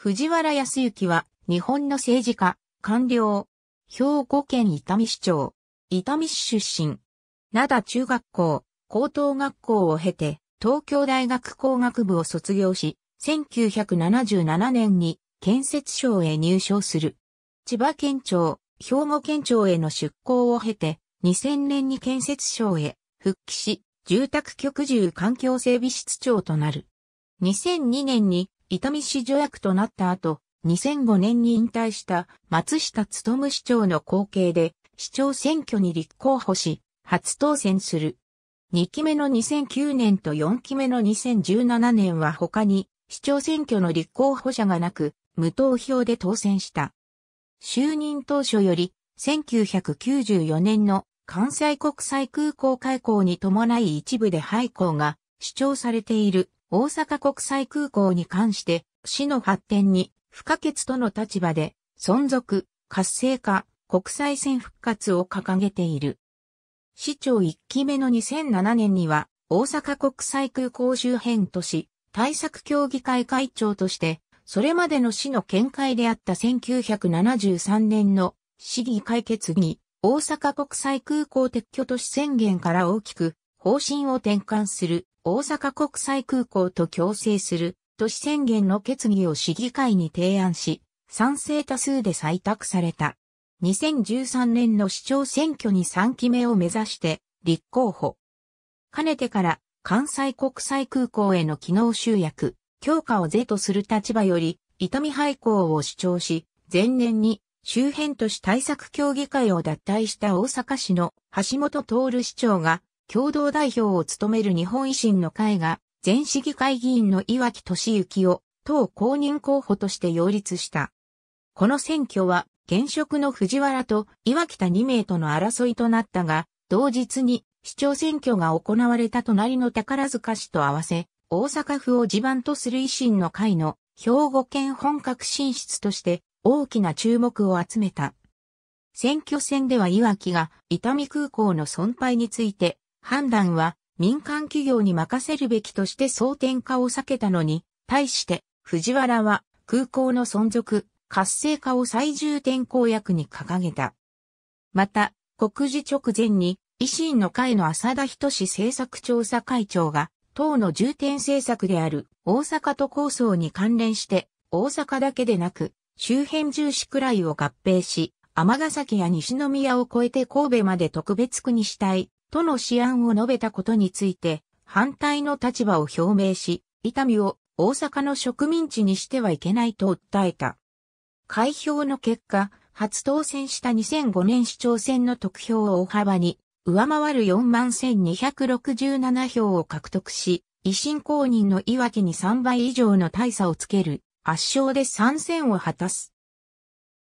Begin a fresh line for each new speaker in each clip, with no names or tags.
藤原康幸は、日本の政治家、官僚。兵庫県伊丹市長。伊丹市出身。灘中学校、高等学校を経て、東京大学工学部を卒業し、1977年に建設省へ入省する。千葉県庁、兵庫県庁への出向を経て、2000年に建設省へ復帰し、住宅局住環境整備室長となる。2002年に伊丹市助役となった後、2005年に引退した松下努市長の後継で、市長選挙に立候補し、初当選する。2期目の2009年と4期目の2017年は他に、市長選挙の立候補者がなく、無投票で当選した。就任当初より、1994年の関西国際空港開港に伴い一部で廃校が主張されている大阪国際空港に関して、市の発展に不可欠との立場で、存続、活性化、国際線復活を掲げている。市長1期目の2007年には、大阪国際空港周辺都市対策協議会会長として、それまでの市の見解であった1973年の市議会決議、大阪国際空港撤去都市宣言から大きく方針を転換する大阪国際空港と共生する都市宣言の決議を市議会に提案し、賛成多数で採択された。2013年の市長選挙に3期目を目指して立候補。かねてから関西国際空港への機能集約、強化を是とする立場より、伊丹廃校を主張し、前年に周辺都市対策協議会を脱退した大阪市の橋本徹市長が共同代表を務める日本維新の会が、前市議会議員の岩木俊之を、党公認候補として擁立した。この選挙は、現職の藤原と岩北2名との争いとなったが、同日に市長選挙が行われた隣の宝塚市と合わせ、大阪府を地盤とする維新の会の兵庫県本格進出として大きな注目を集めた。選挙戦では岩木が伊丹空港の損廃について判断は民間企業に任せるべきとして争点化を避けたのに、対して藤原は空港の存続、活性化を最重点公約に掲げた。また、告示直前に維新の会の浅田仁志政策調査会長が、党の重点政策である大阪都構想に関連して、大阪だけでなく、周辺重視くらいを合併し、天ヶ崎や西宮を越えて神戸まで特別区にしたいとの試案を述べたことについて、反対の立場を表明し、伊丹を大阪の植民地にしてはいけないと訴えた。開票の結果、初当選した2005年市長選の得票を大幅に上回る41,267票を獲得し、維新公認の岩木に3倍以上の大差をつける圧勝で参戦を果たす。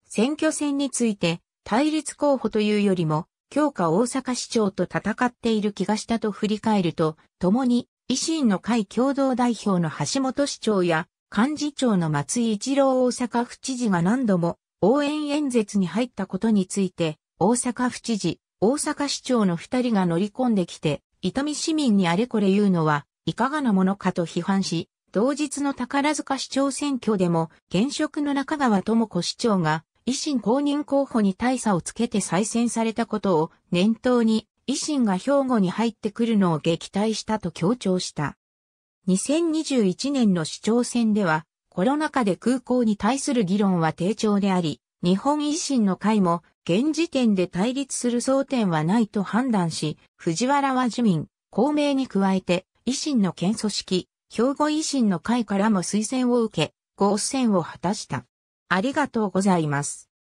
選挙戦について対立候補というよりも強化大阪市長と戦っている気がしたと振り返ると、共に維新の会共同代表の橋本市長や幹事長の松井一郎大阪府知事が何度も応援演説に入ったことについて、大阪府知事、大阪市長の二人が乗り込んできて、伊丹市民にあれこれ言うのは、いかがなものかと批判し、同日の宝塚市長選挙でも、現職の中川智子市長が、維新公認候補に大差をつけて再選されたことを念頭に、維新が兵庫に入ってくるのを撃退したと強調した。2021年の市長選では、コロナ禍で空港に対する議論は低調であり、日本維新の会も現時点で対立する争点はないと判断し、藤原は自民、公明に加えて、維新の県組織、兵庫維新の会からも推薦を受け、合戦を果たした。ありがとうございます。